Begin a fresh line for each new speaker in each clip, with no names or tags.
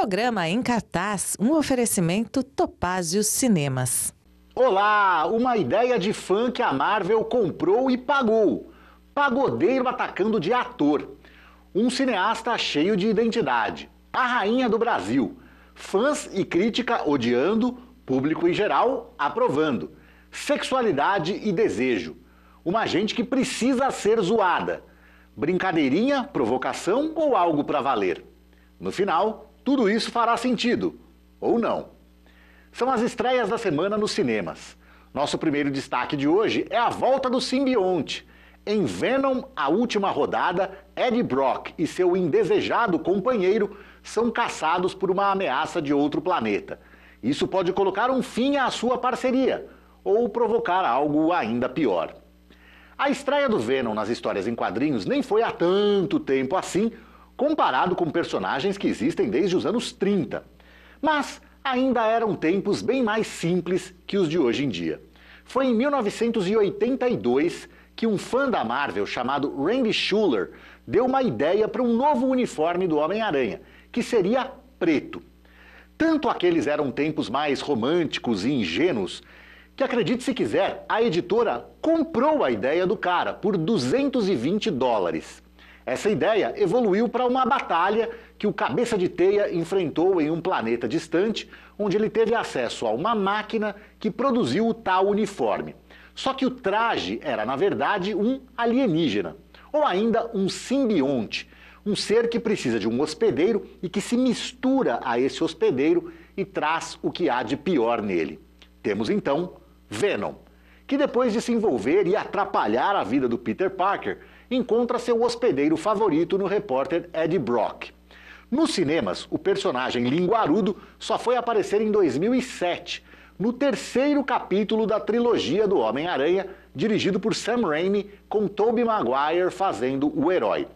Programa em cartaz, um oferecimento Topázios Cinemas. Olá, uma ideia de fã que a Marvel comprou e pagou. Pagodeiro atacando de ator. Um cineasta cheio de identidade. A rainha do Brasil. Fãs e crítica odiando, público em geral aprovando. Sexualidade e desejo. Uma gente que precisa ser zoada. Brincadeirinha, provocação ou algo para valer. No final, tudo isso fará sentido, ou não. São as estreias da semana nos cinemas. Nosso primeiro destaque de hoje é a volta do simbionte. Em Venom, a última rodada, Eddie Brock e seu indesejado companheiro são caçados por uma ameaça de outro planeta. Isso pode colocar um fim à sua parceria ou provocar algo ainda pior. A estreia do Venom nas histórias em quadrinhos nem foi há tanto tempo assim comparado com personagens que existem desde os anos 30. Mas ainda eram tempos bem mais simples que os de hoje em dia. Foi em 1982 que um fã da Marvel chamado Randy Schuller deu uma ideia para um novo uniforme do Homem-Aranha, que seria preto. Tanto aqueles eram tempos mais românticos e ingênuos, que acredite se quiser, a editora comprou a ideia do cara por 220 dólares. Essa ideia evoluiu para uma batalha que o cabeça de teia enfrentou em um planeta distante, onde ele teve acesso a uma máquina que produziu o tal uniforme. Só que o traje era, na verdade, um alienígena, ou ainda um simbionte, um ser que precisa de um hospedeiro e que se mistura a esse hospedeiro e traz o que há de pior nele. Temos então Venom, que depois de se envolver e atrapalhar a vida do Peter Parker, encontra seu hospedeiro favorito no repórter Ed Brock. Nos cinemas, o personagem Linguarudo só foi aparecer em 2007, no terceiro capítulo da trilogia do Homem-Aranha, dirigido por Sam Raimi, com Tobey Maguire fazendo o herói.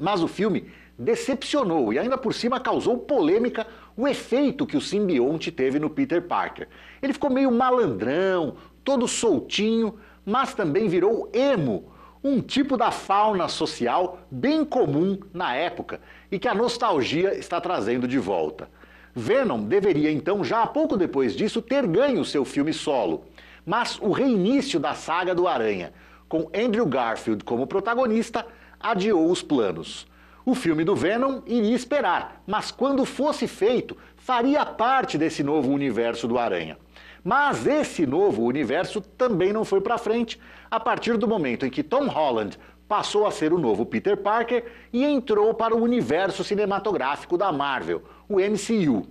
Mas o filme decepcionou e ainda por cima causou polêmica o efeito que o simbionte teve no Peter Parker. Ele ficou meio malandrão, todo soltinho, mas também virou emo um tipo da fauna social bem comum na época e que a nostalgia está trazendo de volta. Venom deveria então, já pouco depois disso, ter ganho seu filme solo, mas o reinício da saga do Aranha, com Andrew Garfield como protagonista, adiou os planos. O filme do Venom iria esperar, mas quando fosse feito, faria parte desse novo universo do Aranha. Mas esse novo universo também não foi para frente, a partir do momento em que Tom Holland passou a ser o novo Peter Parker e entrou para o universo cinematográfico da Marvel, o MCU.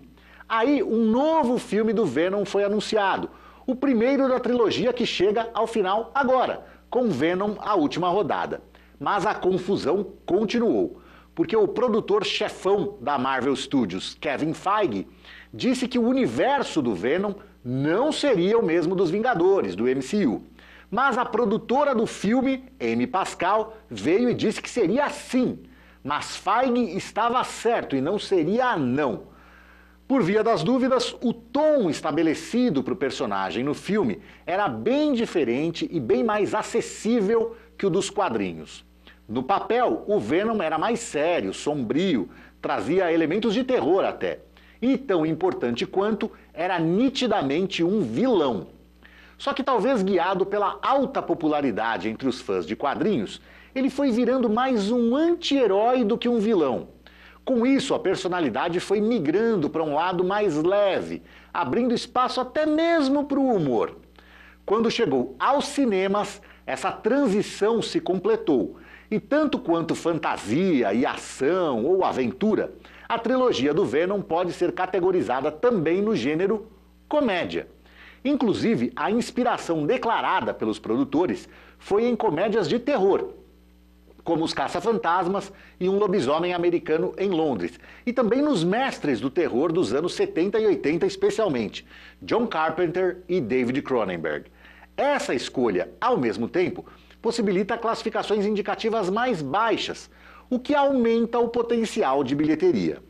Aí, um novo filme do Venom foi anunciado, o primeiro da trilogia que chega ao final agora, com Venom a última rodada. Mas a confusão continuou, porque o produtor chefão da Marvel Studios, Kevin Feige, disse que o universo do Venom não seria o mesmo dos Vingadores, do MCU. Mas a produtora do filme, Amy Pascal, veio e disse que seria sim. Mas Feige estava certo e não seria não. Por via das dúvidas, o tom estabelecido para o personagem no filme era bem diferente e bem mais acessível que o dos quadrinhos. No papel, o Venom era mais sério, sombrio, trazia elementos de terror até e tão importante quanto, era nitidamente um vilão. Só que, talvez guiado pela alta popularidade entre os fãs de quadrinhos, ele foi virando mais um anti-herói do que um vilão. Com isso, a personalidade foi migrando para um lado mais leve, abrindo espaço até mesmo para o humor. Quando chegou aos cinemas, essa transição se completou. E tanto quanto fantasia e ação ou aventura, a trilogia do Venom pode ser categorizada também no gênero comédia. Inclusive, a inspiração declarada pelos produtores foi em comédias de terror, como Os Caça-Fantasmas e Um Lobisomem Americano em Londres, e também nos mestres do terror dos anos 70 e 80, especialmente, John Carpenter e David Cronenberg. Essa escolha, ao mesmo tempo, possibilita classificações indicativas mais baixas, o que aumenta o potencial de bilheteria.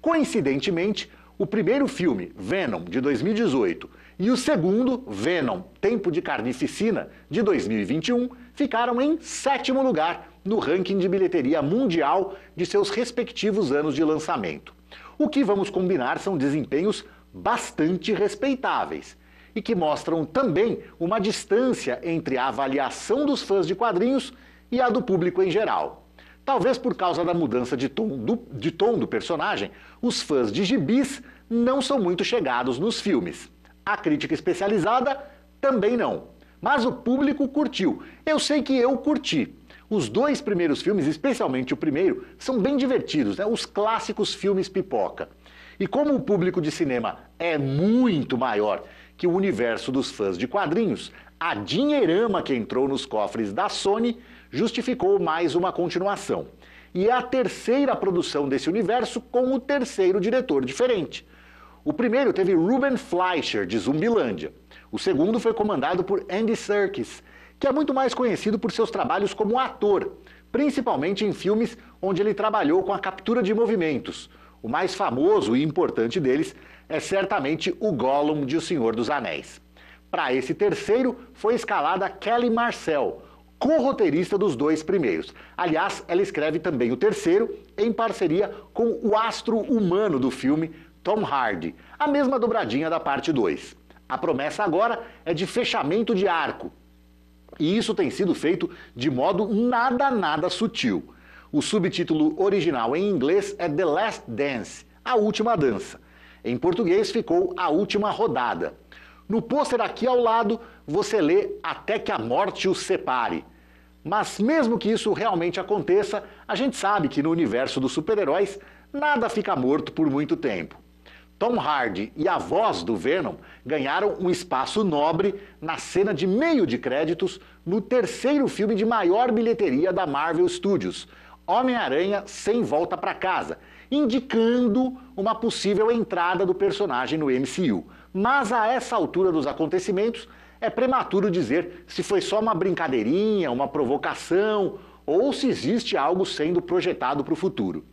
Coincidentemente, o primeiro filme, Venom, de 2018, e o segundo, Venom, Tempo de Carnificina, de 2021, ficaram em sétimo lugar no ranking de bilheteria mundial de seus respectivos anos de lançamento. O que vamos combinar são desempenhos bastante respeitáveis e que mostram também uma distância entre a avaliação dos fãs de quadrinhos e a do público em geral. Talvez por causa da mudança de tom do, de tom do personagem, os fãs de gibis não são muito chegados nos filmes. A crítica especializada também não. Mas o público curtiu. Eu sei que eu curti. Os dois primeiros filmes, especialmente o primeiro, são bem divertidos, né? os clássicos filmes pipoca. E como o público de cinema é muito maior que o universo dos fãs de quadrinhos, a dinheirama que entrou nos cofres da Sony justificou mais uma continuação. E é a terceira produção desse universo com o terceiro diretor diferente. O primeiro teve Ruben Fleischer, de Zumbilândia. O segundo foi comandado por Andy Serkis, que é muito mais conhecido por seus trabalhos como ator, principalmente em filmes onde ele trabalhou com a captura de movimentos, o mais famoso e importante deles é certamente o Gollum de O Senhor dos Anéis. Para esse terceiro foi escalada Kelly Marcel, co-roteirista dos dois primeiros. Aliás, ela escreve também o terceiro em parceria com o astro humano do filme, Tom Hardy, a mesma dobradinha da parte 2. A promessa agora é de fechamento de arco. E isso tem sido feito de modo nada, nada sutil. O subtítulo original em inglês é The Last Dance, A Última Dança. Em português ficou A Última Rodada. No pôster aqui ao lado, você lê Até que a morte os separe. Mas mesmo que isso realmente aconteça, a gente sabe que no universo dos super-heróis nada fica morto por muito tempo. Tom Hardy e a voz do Venom ganharam um espaço nobre na cena de meio de créditos no terceiro filme de maior bilheteria da Marvel Studios, Homem-Aranha sem volta para casa, indicando uma possível entrada do personagem no MCU. Mas a essa altura dos acontecimentos, é prematuro dizer se foi só uma brincadeirinha, uma provocação ou se existe algo sendo projetado para o futuro.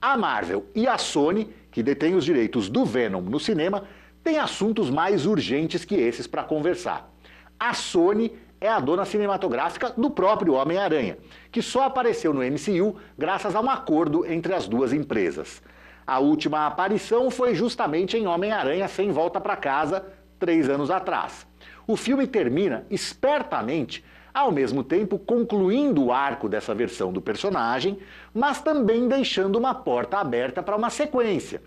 A Marvel e a Sony, que detêm os direitos do Venom no cinema, têm assuntos mais urgentes que esses para conversar. A Sony é a dona cinematográfica do próprio Homem-Aranha, que só apareceu no MCU graças a um acordo entre as duas empresas. A última aparição foi justamente em Homem-Aranha Sem Volta para Casa, três anos atrás. O filme termina espertamente, ao mesmo tempo concluindo o arco dessa versão do personagem, mas também deixando uma porta aberta para uma sequência.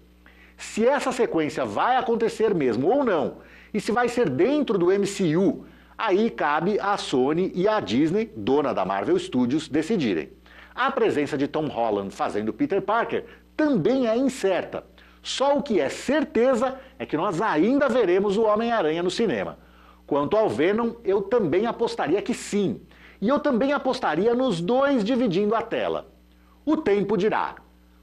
Se essa sequência vai acontecer mesmo ou não, e se vai ser dentro do MCU Aí cabe à Sony e à Disney, dona da Marvel Studios, decidirem. A presença de Tom Holland fazendo Peter Parker também é incerta. Só o que é certeza é que nós ainda veremos o Homem-Aranha no cinema. Quanto ao Venom, eu também apostaria que sim. E eu também apostaria nos dois dividindo a tela. O tempo dirá.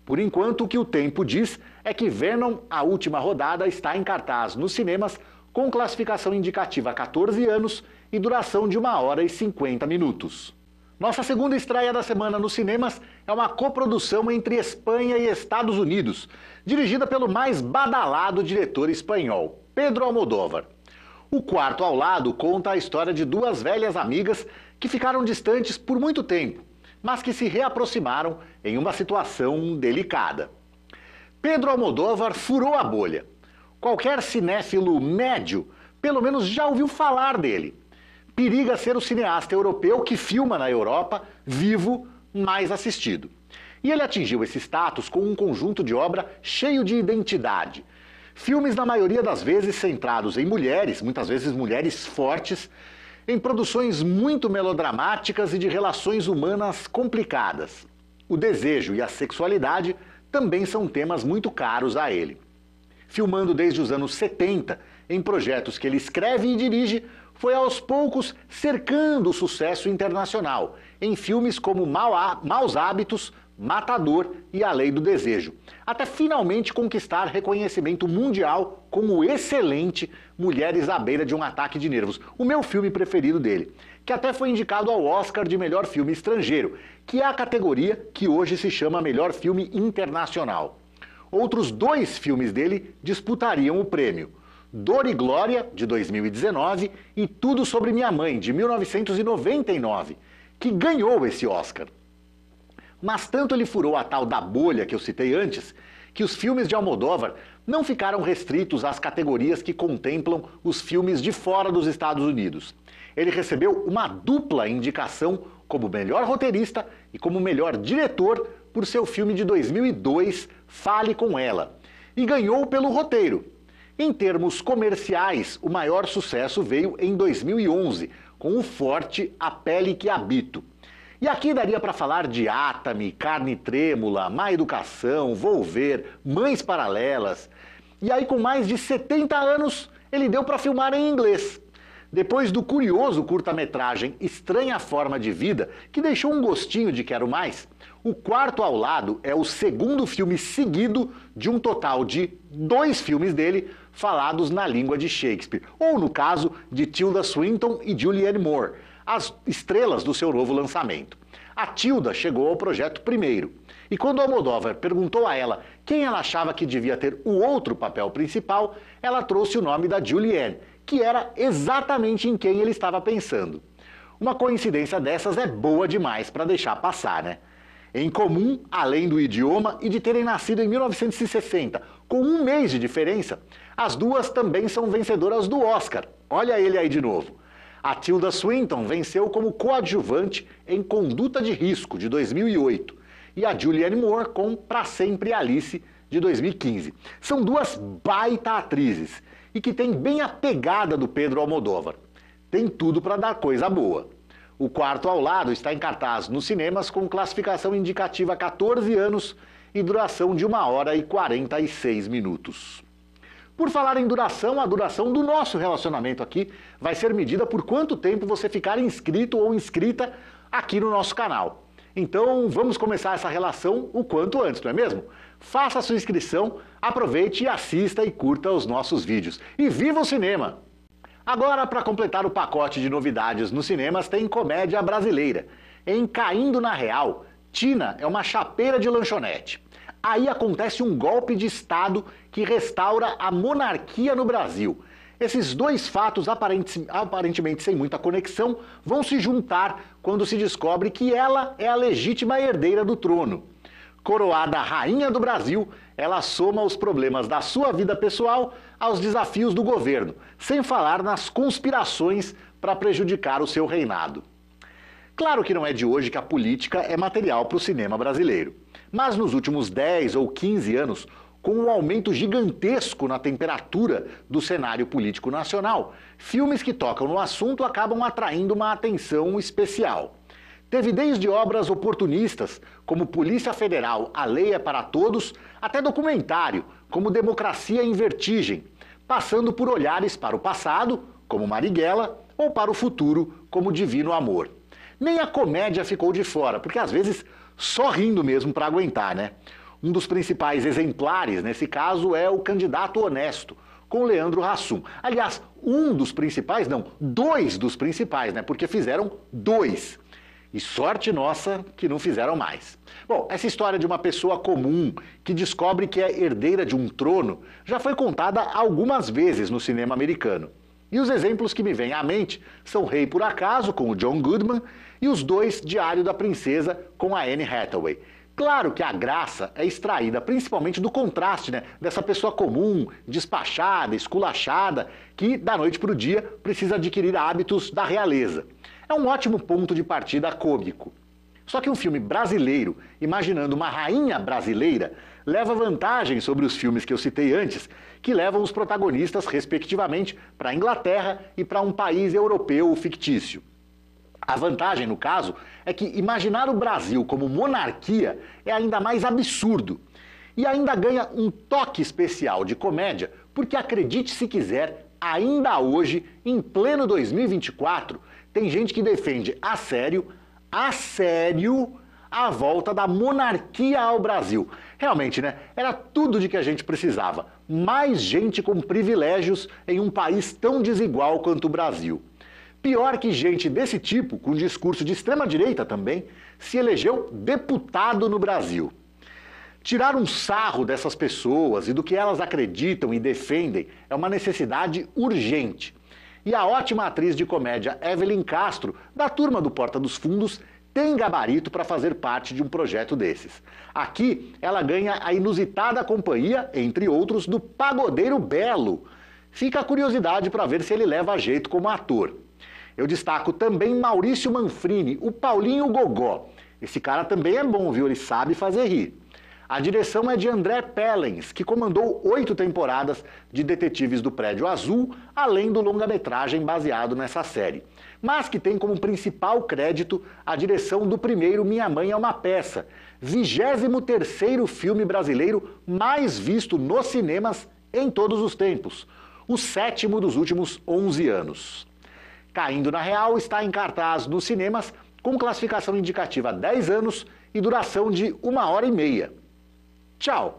Por enquanto, o que o tempo diz é que Venom, a última rodada, está em cartaz nos cinemas com classificação indicativa 14 anos e duração de 1 hora e 50 minutos. Nossa segunda estreia da semana nos cinemas é uma coprodução entre Espanha e Estados Unidos, dirigida pelo mais badalado diretor espanhol, Pedro Almodóvar. O quarto ao lado conta a história de duas velhas amigas que ficaram distantes por muito tempo, mas que se reaproximaram em uma situação delicada. Pedro Almodóvar furou a bolha Qualquer cinéfilo médio, pelo menos já ouviu falar dele. Periga ser o cineasta europeu que filma na Europa, vivo, mais assistido. E ele atingiu esse status com um conjunto de obra cheio de identidade. Filmes, na maioria das vezes, centrados em mulheres, muitas vezes mulheres fortes, em produções muito melodramáticas e de relações humanas complicadas. O desejo e a sexualidade também são temas muito caros a ele filmando desde os anos 70 em projetos que ele escreve e dirige, foi aos poucos cercando o sucesso internacional em filmes como Maus Hábitos, Matador e A Lei do Desejo, até finalmente conquistar reconhecimento mundial como excelente Mulheres à Beira de um Ataque de Nervos, o meu filme preferido dele, que até foi indicado ao Oscar de Melhor Filme Estrangeiro, que é a categoria que hoje se chama Melhor Filme Internacional outros dois filmes dele disputariam o prêmio: Dor e Glória, de 2019, e Tudo sobre Minha Mãe, de 1999, que ganhou esse Oscar. Mas tanto ele furou a tal da bolha que eu citei antes, que os filmes de Almodóvar não ficaram restritos às categorias que contemplam os filmes de fora dos Estados Unidos. Ele recebeu uma dupla indicação como melhor roteirista e como melhor diretor por seu filme de 2002, Fale com Ela, e ganhou pelo roteiro. Em termos comerciais, o maior sucesso veio em 2011, com o forte A Pele que Habito. E aqui daria para falar de Atami, Carne Trêmula, Má Educação, Volver, Mães Paralelas. E aí, com mais de 70 anos, ele deu para filmar em inglês. Depois do curioso curta-metragem Estranha Forma de Vida, que deixou um gostinho de Quero Mais, o Quarto ao Lado é o segundo filme seguido de um total de dois filmes dele falados na língua de Shakespeare, ou no caso de Tilda Swinton e Julianne Moore, as estrelas do seu novo lançamento. A Tilda chegou ao projeto primeiro. E quando Almodóvar perguntou a ela quem ela achava que devia ter o outro papel principal, ela trouxe o nome da Julianne, que era exatamente em quem ele estava pensando. Uma coincidência dessas é boa demais para deixar passar, né? Em comum, além do idioma e de terem nascido em 1960, com um mês de diferença, as duas também são vencedoras do Oscar. Olha ele aí de novo. A Tilda Swinton venceu como coadjuvante em Conduta de Risco, de 2008, e a Julianne Moore com Pra Sempre Alice, de 2015. São duas baita atrizes e que tem bem a pegada do Pedro Almodóvar. Tem tudo para dar coisa boa. O quarto ao lado está em cartaz nos cinemas com classificação indicativa 14 anos e duração de 1 hora e 46 minutos. Por falar em duração, a duração do nosso relacionamento aqui vai ser medida por quanto tempo você ficar inscrito ou inscrita aqui no nosso canal. Então vamos começar essa relação o quanto antes, não é mesmo? Faça sua inscrição, aproveite e assista e curta os nossos vídeos. E viva o cinema! Agora, para completar o pacote de novidades nos cinemas, tem comédia brasileira. Em Caindo na Real, Tina é uma chapeira de lanchonete. Aí acontece um golpe de Estado que restaura a monarquia no Brasil. Esses dois fatos, aparentemente sem muita conexão, vão se juntar quando se descobre que ela é a legítima herdeira do trono. Coroada Rainha do Brasil, ela soma os problemas da sua vida pessoal aos desafios do governo, sem falar nas conspirações para prejudicar o seu reinado. Claro que não é de hoje que a política é material para o cinema brasileiro. Mas nos últimos 10 ou 15 anos, com um aumento gigantesco na temperatura do cenário político nacional, filmes que tocam no assunto acabam atraindo uma atenção especial. Teve desde obras oportunistas, como Polícia Federal, A Lei é para Todos, até documentário, como Democracia em Vertigem, passando por olhares para o passado, como Marighella, ou para o futuro, como Divino Amor. Nem a comédia ficou de fora, porque às vezes só rindo mesmo para aguentar, né? Um dos principais exemplares nesse caso é o Candidato Honesto, com Leandro Hassum. Aliás, um dos principais, não, dois dos principais, né? Porque fizeram dois. E sorte nossa que não fizeram mais. Bom, essa história de uma pessoa comum que descobre que é herdeira de um trono já foi contada algumas vezes no cinema americano. E os exemplos que me vêm à mente são Rei por Acaso, com o John Goodman, e os dois Diário da Princesa, com a Anne Hathaway. Claro que a graça é extraída principalmente do contraste né, dessa pessoa comum, despachada, esculachada, que da noite para o dia precisa adquirir hábitos da realeza. É um ótimo ponto de partida cômico. Só que um filme brasileiro, imaginando uma rainha brasileira, leva vantagem sobre os filmes que eu citei antes, que levam os protagonistas, respectivamente, para a Inglaterra e para um país europeu fictício. A vantagem, no caso, é que imaginar o Brasil como monarquia é ainda mais absurdo. E ainda ganha um toque especial de comédia, porque acredite se quiser, ainda hoje, em pleno 2024, tem gente que defende a sério, a sério, a volta da monarquia ao Brasil. Realmente, né? Era tudo de que a gente precisava. Mais gente com privilégios em um país tão desigual quanto o Brasil. Pior que gente desse tipo, com discurso de extrema-direita também, se elegeu deputado no Brasil. Tirar um sarro dessas pessoas e do que elas acreditam e defendem é uma necessidade urgente. E a ótima atriz de comédia Evelyn Castro, da turma do Porta dos Fundos, tem gabarito para fazer parte de um projeto desses. Aqui, ela ganha a inusitada companhia, entre outros, do Pagodeiro Belo. Fica a curiosidade para ver se ele leva jeito como ator. Eu destaco também Maurício Manfrini, o Paulinho Gogó. Esse cara também é bom, viu? Ele sabe fazer rir. A direção é de André Pellens, que comandou oito temporadas de Detetives do Prédio Azul, além do longa-metragem baseado nessa série. Mas que tem como principal crédito a direção do primeiro Minha Mãe é uma Peça, 23º filme brasileiro mais visto nos cinemas em todos os tempos, o sétimo dos últimos 11 anos. Caindo na Real está em cartaz nos cinemas com classificação indicativa 10 anos e duração de uma hora e meia. Tchau!